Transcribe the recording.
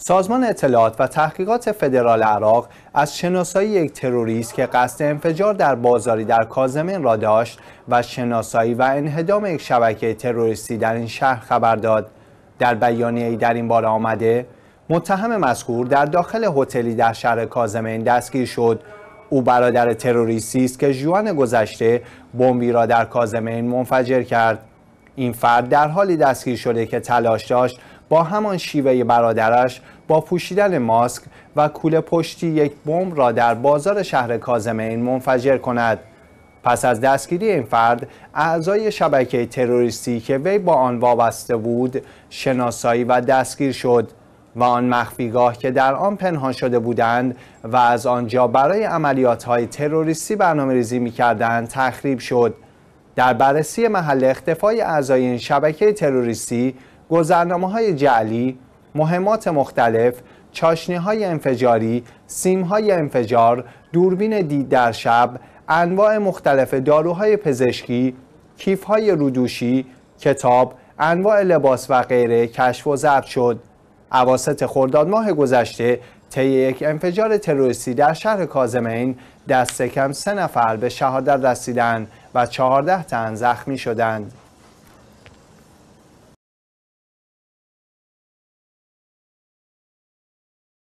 سازمان اطلاعات و تحقیقات فدرال عراق از شناسایی یک تروریست که قصد انفجار در بازاری در کازمین را داشت و شناسایی و انهدام یک شبکه تروریستی در این شهر خبر داد در ای در این باره آمده متهم مذکور در داخل هتلی در شهر کازمین دستگیر شد او برادر تروریستی است که جوان گذشته بمبی را در کازمین منفجر کرد این فرد در حالی دستگیر شده که تلاش داشت با همان شیوه برادرش با پوشیدن ماسک و کول پشتی یک بمب را در بازار شهر کازمین منفجر کند پس از دستگیری این فرد اعضای شبکه تروریستی که وی با آن وابسته بود شناسایی و دستگیر شد و آن مخفیگاه که در آن پنهان شده بودند و از آنجا برای عملیاتهای تروریستی برنامه ریزی می تخریب شد در بررسی محل اختفای اعضای این شبکه تروریستی گذرنامه های جعلی، مهمات مختلف، چاشنی های انفجاری، سیم های انفجار، دوربین دید در شب، انواع مختلف داروهای پزشکی، کیف های رودوشی، کتاب، انواع لباس و غیره کشف و ضبط شد. عواست خرداد ماه گذشته طی یک انفجار تروریستی در شهر کازمین دست کم سه نفر به شهادت رسیدند و چهارده تن زخمی شدند.